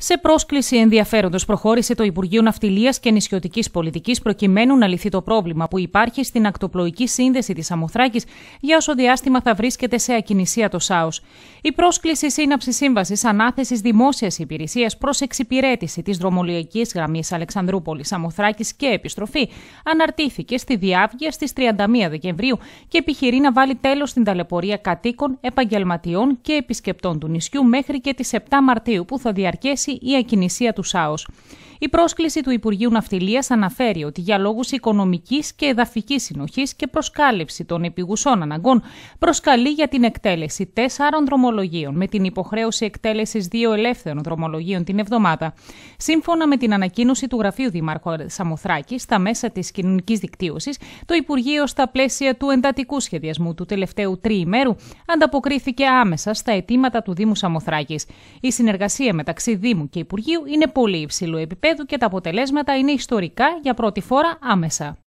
Σε πρόσκληση ενδιαφέροντος προχώρησε το Υπουργείο Ναυτιλίας και Νησιωτικής Πολιτικής προκειμένου να λυθεί το πρόβλημα που υπάρχει στην ακτοπλοϊκή σύνδεση της Αμοθράκη για όσο διάστημα θα βρίσκεται σε ακινησία το ΣΑΟΣ. Η πρόσκληση σύναψης σύμβασης ανάθεσης δημόσιας υπηρεσίας προς εξυπηρέτηση της δρομολογική γραμμής Αλεξανδρούπολης Αμοθράκη και επιστροφή αναρτήθηκε στη διάβγεια στις 31 Δεκεμβρίου και επιχειρεί να βάλει τέλος στην ταλαιπωρία κατοίκων, επαγγελματιών και επισκεπτών του νησιού μέχρι και τις 7 Μαρτίου που θα διαρκέσει ή ακινησία του ΣΑΟΣ. Η πρόσκληση του Υπουργείου Ναυτιλίας αναφέρει ότι για λόγους οικονομικής και εδαφικής συνοχής και προσκάλυψη των επιγουσών αναγκών προσκαλεί για την εκτέλεση τέσσερων δρομολογίων με την υποχρέωση εκτέλεσης δύο ελεύθερων δρομολογίων την εβδομάδα. Σύμφωνα με την ανακοίνωση του Γραφείου Δήμαρχου Σαμοθράκη στα μέσα της κοινωνικής δικτύωσης, το Υπουργείο στα πλαίσια του εντατικού σχεδιασμού του τελευταίου τριημέρου ανταποκρίθηκε άμεσα στα αιτήματα του Δήμου Σαμοθράκη. Η συνεργασία μεταξύ Δήμου και Υπουργείου είναι πολύ υψηλό επίπεδο επίπεδου και τα αποτελέσματα είναι ιστορικά για πρώτη φορά άμεσα.